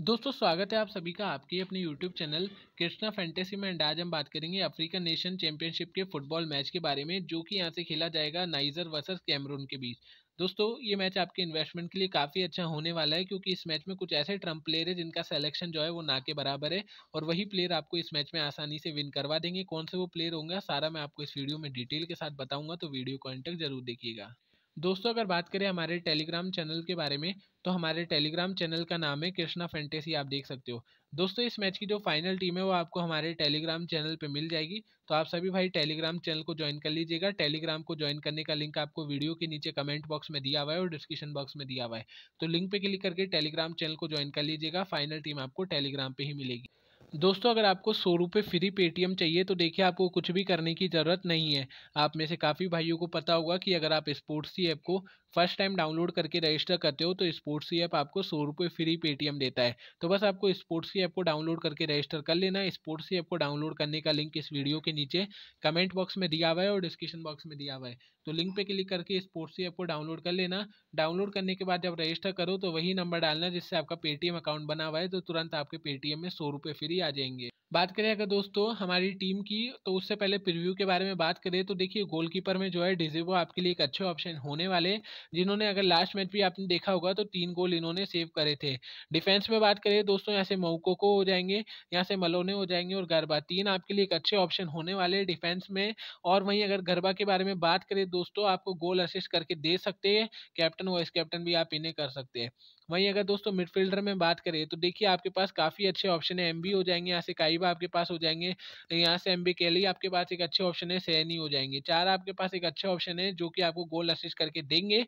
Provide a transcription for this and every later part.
दोस्तों स्वागत है आप सभी का आपके अपने YouTube चैनल कृष्णा फैंटेसी में आज हम बात करेंगे अफ्रीकन नेशन चैंपियनशिप के फुटबॉल मैच के बारे में जो कि यहाँ से खेला जाएगा नाइजर वर्सेस कैमरून के बीच दोस्तों ये मैच आपके इन्वेस्टमेंट के लिए काफ़ी अच्छा होने वाला है क्योंकि इस मैच में कुछ ऐसे ट्रम्प प्लेयर है जिनका सेलेक्शन जो है वो ना के बराबर है और वही प्लेयर आपको इस मैच में आसानी से विन करवा देंगे कौन से वो प्लेयर होंगे सारा मैं आपको इस वीडियो में डिटेल के साथ बताऊंगा तो वीडियो को एंड तक जरूर देखिएगा दोस्तों अगर बात करें हमारे टेलीग्राम चैनल के बारे में तो हमारे टेलीग्राम चैनल का नाम है कृष्णा फेंटेसी आप देख सकते हो दोस्तों इस मैच की जो फाइनल टीम है वो आपको हमारे टेलीग्राम चैनल पे मिल जाएगी तो आप सभी भाई टेलीग्राम चैनल को ज्वाइन कर लीजिएगा टेलीग्राम को ज्वाइन करने का लिंक आपको वीडियो के नीचे कमेंट बॉक्स में दिया हुआ है और डिस्क्रिप्शन बॉक्स में दिया हुआ है तो लिंक पर क्लिक करके टेलीग्राम चैनल को ज्वाइन कर लीजिएगा फाइनल टीम आपको टेलीग्राम पर ही मिलेगी दोस्तों अगर आपको सौ रुपये फ्री पेटीएम चाहिए तो देखिए आपको कुछ भी करने की ज़रूरत नहीं है आप में से काफ़ी भाइयों को पता होगा कि अगर आप स्पोर्ट्स की ऐप को फर्स्ट टाइम डाउनलोड करके रजिस्टर करते हो तो स्पोर्ट्स की ऐप आपको सौ रुपये फ्री पेटीएम देता है तो बस आपको स्पोर्ट्स की ऐप को डाउनलोड करके रजिस्टर कर लेना स्पोर्ट्स की ऐप को डाउनलोड करने का लिंक इस वीडियो के नीचे कमेंट बॉक्स में दिया हुआ है और डिस्क्रिप्शन बॉक्स में दिया हुआ है तो लिंक पर क्लिक करके स्पोर्ट्स ऐप को डाउनलोड कर लेना डाउनलोड करने के बाद जब रजिस्टर करो तो वही नंबर डालना जिससे आपका पेटीएम अकाउंट बना हुआ है तो तुरंत आपके पेटीएम में सौ रुपये फ्री भी आ जाएंगे बात करें अगर दोस्तों हमारी टीम की तो उससे पहले प्रीव्यू के बारे में बात करें तो देखिए गोलकीपर में जो है डिजिबो आपके लिए एक अच्छे ऑप्शन होने वाले जिन्होंने अगर लास्ट मैच भी आपने देखा होगा तो तीन गोल इन्होंने सेव करे थे डिफेंस में बात करें दोस्तों यहाँ से मऊको को हो जाएंगे यहाँ से मलोने हो जाएंगे और गरबा तीन आपके लिए एक अच्छे ऑप्शन होने वाले डिफेंस में और वहीं अगर गरबा के बारे में बात करें दोस्तों आपको गोल असिस्ट करके दे सकते हैं कैप्टन वाइस कैप्टन भी आप इन्हें कर सकते हैं वहीं अगर दोस्तों मिडफील्डर में बात करें तो देखिए आपके पास काफ़ी अच्छे ऑप्शन है एम हो जाएंगे यहाँ से काइबा आपके पास हो जाएंगे यहाँ से एम केली आपके पास एक अच्छे ऑप्शन है सैनी हो जाएंगे चार आपके पास एक अच्छे ऑप्शन है जो कि आपको गोल असिस्ट करके देंगे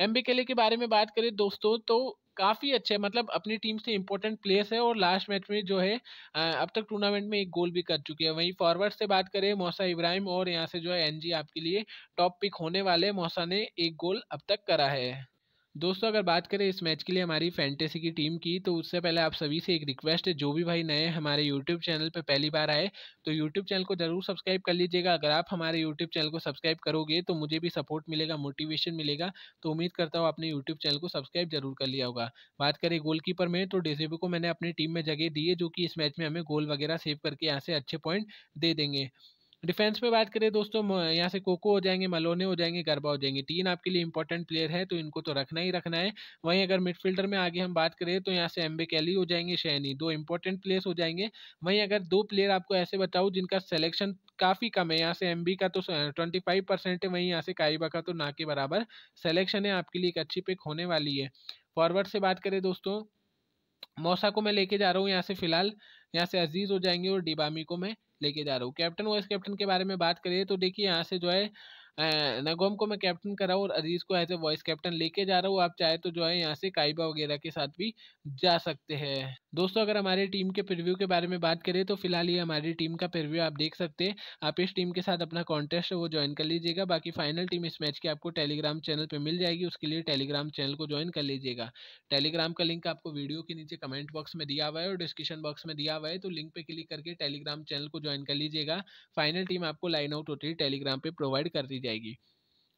एम केली के बारे में बात करें दोस्तों तो काफ़ी अच्छे मतलब अपनी टीम से इंपॉर्टेंट प्लेयर्स है और लास्ट मैच में जो है अब तक टूर्नामेंट में एक गोल भी कर चुके हैं वहीं फॉरवर्ड से बात करें मौसा इब्राहिम और यहाँ से जो है एनजी आपके लिए टॉप पिक होने वाले मौसा ने एक गोल अब तक करा है दोस्तों अगर बात करें इस मैच के लिए हमारी फैंटेसी की टीम की तो उससे पहले आप सभी से एक रिक्वेस्ट है जो भी भाई नए हमारे यूट्यूब चैनल पर पहली बार आए तो यूट्यूब चैनल को ज़रूर सब्सक्राइब कर लीजिएगा अगर आप हमारे यूट्यूब चैनल को सब्सक्राइब करोगे तो मुझे भी सपोर्ट मिलेगा मोटिवेशन मिलेगा तो उम्मीद करता हूँ आपने यूट्यूब चैनल को सब्सक्राइब जरूर कर लिया होगा बात करें गोलकीपर में तो डेसेबे को मैंने अपनी टीम में जगह दी है जो कि इस मैच में हमें गोल वगैरह सेव करके यहाँ से अच्छे पॉइंट दे देंगे डिफेंस में बात करें दोस्तों यहाँ से कोको हो जाएंगे मलोने हो जाएंगे गरबा हो जाएंगे तीन आपके लिए इंपॉर्टेंट प्लेयर है तो इनको तो रखना ही रखना है वहीं अगर मिडफील्डर में आगे हम बात करें तो यहाँ से एम्बे कैली हो जाएंगे शैनी दो इंपॉर्टेंट प्लेयर्स हो जाएंगे वहीं अगर दो प्लेयर आपको ऐसे बताऊँ जिनका सेलेक्शन काफ़ी कम है यहाँ से एम का तो ट्वेंटी फाइव परसेंट है वहीं यहाँ से काइबा का तो ना के बराबर सेलेक्शन है आपके लिए एक अच्छी पिक होने वाली है फॉरवर्ड से बात करें दोस्तों मौसा को मैं लेके जा रहा हूँ यहाँ से फिलहाल यहाँ से अजीज हो जाएंगे और डिबामी को मैं लेके जा रहा हूँ कैप्टन वाइस कैप्टन के बारे में बात करिए तो देखिए यहाँ से जो है नगोम को मैं कैप्टन कर रहा हूँ और अजीज़ को एज ए वॉइस कैप्टन लेके जा रहा हूँ आप चाहे तो जो है यहाँ से काइबा वगैरह के साथ भी जा सकते हैं दोस्तों अगर हमारे टीम के प्रिव्यू के बारे में बात करें तो फिलहाल ये हमारी टीम का प्रिव्यू आप देख सकते हैं आप इस टीम के साथ अपना कॉन्टेस्ट है वो ज्वाइन कर लीजिएगा बाकी फाइनल टीम इस मैच की आपको टेलीग्राम चैनल पर मिल जाएगी उसके लिए टेलीग्राम चैनल को ज्वाइन कर लीजिएगा टेलीग्राम का लिंक आपको वीडियो के नीचे कमेंट बॉक्स में दिया हुआ है और डिस्क्रिप्शन बॉक्स में दिया हुआ है तो लिंक पर क्लिक करके टेलीग्राम चैनल को ज्वाइन कर लीजिएगा फाइनल टीम आपको लाइन आउट होती है टेलीग्राम पर प्रोवाइड कर दी जाएगी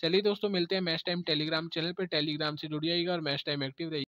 चलिए दोस्तों मिलते हैं मैच टाइम टेलीग्राम चैनल पर टेलीग्राम से जुड़ जाइएगा और मैच टाइम एक्टिव रहिए